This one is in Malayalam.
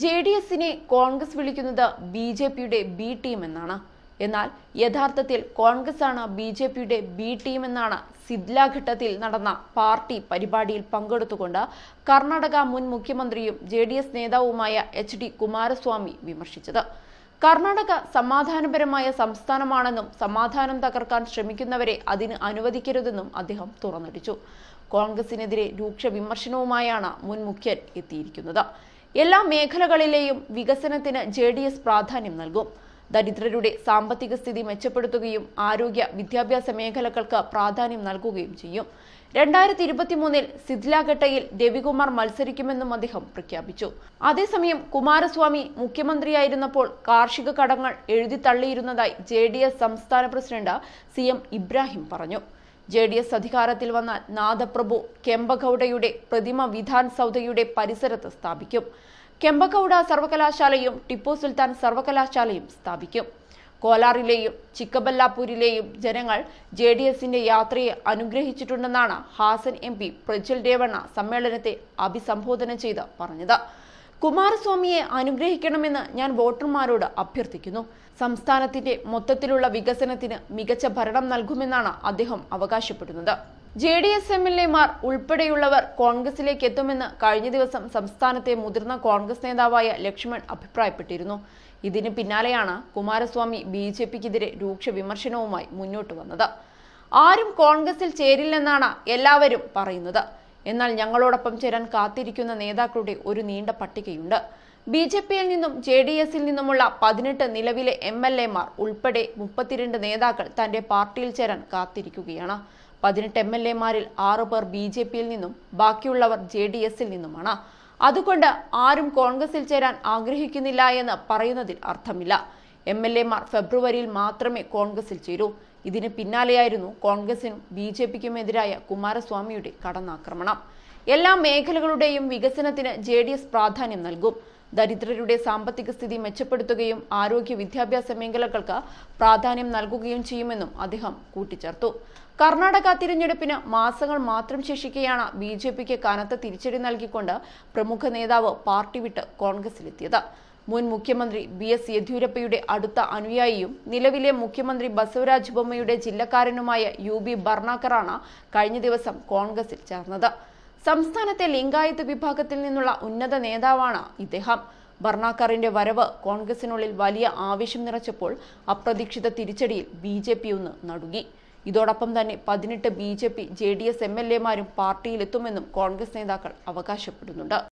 ജെ ഡി എസിനെ കോൺഗ്രസ് വിളിക്കുന്നത് ബി ജെ പിയുടെ ബി ടീം എന്നാണ് എന്നാൽ യഥാർത്ഥത്തിൽ കോൺഗ്രസ് ആണ് ബി ജെ പിയുടെ ബി ടീം എന്നാണ് സിദ്ല ഘട്ടത്തിൽ നടന്ന പാർട്ടി പരിപാടിയിൽ പങ്കെടുത്തുകൊണ്ട് കർണാടക മുൻ മുഖ്യമന്ത്രിയും ജെ ഡി എസ് നേതാവുമായ എച്ച് ഡി കുമാരസ്വാമി വിമർശിച്ചത് കർണാടക സമാധാനപരമായ സംസ്ഥാനമാണെന്നും സമാധാനം തകർക്കാൻ ശ്രമിക്കുന്നവരെ അതിന് അനുവദിക്കരുതെന്നും അദ്ദേഹം തുറന്നടിച്ചു കോൺഗ്രസിനെതിരെ രൂക്ഷ വിമർശനവുമായാണ് മുൻ മുഖ്യൻ എത്തിയിരിക്കുന്നത് എല്ലാ മേഖലകളിലെയും വികസനത്തിന് ജെ ഡി എസ് പ്രാധാന്യം നൽകും ദരിദ്രരുടെ സാമ്പത്തിക സ്ഥിതി മെച്ചപ്പെടുത്തുകയും ആരോഗ്യ വിദ്യാഭ്യാസ മേഖലകൾക്ക് പ്രാധാന്യം നൽകുകയും ചെയ്യും രണ്ടായിരത്തി ഇരുപത്തിമൂന്നിൽ സിദ്ലാഘട്ടയിൽ രവികുമാർ മത്സരിക്കുമെന്നും അദ്ദേഹം പ്രഖ്യാപിച്ചു അതേസമയം കുമാരസ്വാമി മുഖ്യമന്ത്രിയായിരുന്നപ്പോൾ കാർഷിക കടങ്ങൾ എഴുതിത്തള്ളിയിരുന്നതായി ജെ സംസ്ഥാന പ്രസിഡന്റ് സി ഇബ്രാഹിം പറഞ്ഞു ജെ ഡി എസ് അധികാരത്തിൽ വന്നാൽ നാദപ്രഭു കെമ്പഗൌഡയുടെ പ്രതിമ വിധാൻ സൗദയുടെ പരിസരത്ത് സ്ഥാപിക്കും കെമ്പഗൌഡ സർവകലാശാലയും ടിപ്പു സുൽത്താൻ സർവകലാശാലയും സ്ഥാപിക്കും കോലാറിലെയും ചിക്കബല്ലാപൂരിലെയും ജനങ്ങൾ ജെ ഡി എസിന്റെ യാത്രയെ അനുഗ്രഹിച്ചിട്ടുണ്ടെന്നാണ് ഹാസൻ എം പി പ്രജ്വൽ രേവണ്ണ സമ്മേളനത്തെ അഭിസംബോധന ചെയ്ത് പറഞ്ഞത് കുമാരസ്വാമിയെ അനുഗ്രഹിക്കണമെന്ന് ഞാൻ വോട്ടർമാരോട് അഭ്യർത്ഥിക്കുന്നു സംസ്ഥാനത്തിന്റെ മൊത്തത്തിലുള്ള വികസനത്തിന് മികച്ച ഭരണം നൽകുമെന്നാണ് അദ്ദേഹം അവകാശപ്പെടുന്നത് J D S M L മാർ ഉൾപ്പെടെയുള്ളവർ കോൺഗ്രസിലേക്ക് എത്തുമെന്ന് കഴിഞ്ഞ ദിവസം സംസ്ഥാനത്തെ മുതിർന്ന കോൺഗ്രസ് നേതാവായ ലക്ഷ്മൺ അഭിപ്രായപ്പെട്ടിരുന്നു ഇതിന് പിന്നാലെയാണ് കുമാരസ്വാമി ബി ജെ പിക്കെതിരെ രൂക്ഷ വിമർശനവുമായി മുന്നോട്ട് വന്നത് ആരും കോൺഗ്രസിൽ ചേരില്ലെന്നാണ് എല്ലാവരും പറയുന്നത് എന്നാൽ ഞങ്ങളോടൊപ്പം ചേരാൻ കാത്തിരിക്കുന്ന നേതാക്കളുടെ ഒരു നീണ്ട പട്ടികയുണ്ട് ബി ജെ പിയിൽ നിന്നും ജെ ഡി എസിൽ നിന്നുമുള്ള പതിനെട്ട് നിലവിലെ എം എൽ മാർ ഉൾപ്പെടെ മുപ്പത്തിരണ്ട് നേതാക്കൾ തന്റെ പാർട്ടിയിൽ ചേരാൻ കാത്തിരിക്കുകയാണ് പതിനെട്ട് എം എൽ മാരിൽ ആറു പേർ ബി ജെ പിയിൽ നിന്നും ബാക്കിയുള്ളവർ ജെ ഡി എസിൽ നിന്നുമാണ് അതുകൊണ്ട് ആരും കോൺഗ്രസിൽ ചേരാൻ ആഗ്രഹിക്കുന്നില്ല എന്ന് പറയുന്നതിൽ അർത്ഥമില്ല എം എൽ മാർ ഫെബ്രുവരിയിൽ മാത്രമേ കോൺഗ്രസിൽ ചേരൂ ഇതിന് പിന്നാലെയായിരുന്നു കോൺഗ്രസിനും ബി ജെ പിക്കുമെതിരായ കുമാരസ്വാമിയുടെ കടന്നാക്രമണം എല്ലാ മേഖലകളുടെയും വികസനത്തിന് ജെ ഡി എസ് പ്രാധാന്യം നൽകും ദരിദ്രരുടെ സാമ്പത്തിക സ്ഥിതി മെച്ചപ്പെടുത്തുകയും ആരോഗ്യ വിദ്യാഭ്യാസ മേഖലകൾക്ക് പ്രാധാന്യം നൽകുകയും ചെയ്യുമെന്നും അദ്ദേഹം കൂട്ടിച്ചേർത്തു കർണാടക തിരഞ്ഞെടുപ്പിന് മാസങ്ങൾ മാത്രം ശേഷിക്കെയാണ് ബി ജെ പിക്ക് കനത്ത തിരിച്ചടി നൽകിക്കൊണ്ട് പ്രമുഖ നേതാവ് പാർട്ടി വിട്ട് കോൺഗ്രസിലെത്തിയത് മുൻ മുഖ്യമന്ത്രി ബി എസ് യെദ്യൂരപ്പയുടെ അടുത്ത അനുയായിയും നിലവിലെ മുഖ്യമന്ത്രി ബസവരാജ് ബൊമ്മയുടെ ജില്ലക്കാരനുമായ യു ബി ബർണാക്കറാണ് കഴിഞ്ഞ ദിവസം കോൺഗ്രസിൽ ചേർന്നത് സംസ്ഥാനത്തെ ലിംഗായത്ത് വിഭാഗത്തിൽ നിന്നുള്ള ഉന്നത നേതാവാണ് ഇദ്ദേഹം ബർണാക്കറിന്റെ വരവ് കോൺഗ്രസിനുള്ളിൽ വലിയ ആവേശം നിറച്ചപ്പോൾ അപ്രതീക്ഷിത തിരിച്ചടിയിൽ ബി ജെ പി ഒന്ന് നടുങ്ങി ഇതോടൊപ്പം തന്നെ പതിനെട്ട് B J P J D S M L എമാരും പാർട്ടിയിലെത്തുമെന്നും കോൺഗ്രസ് നേതാക്കൾ അവകാശപ്പെടുന്നുണ്ട്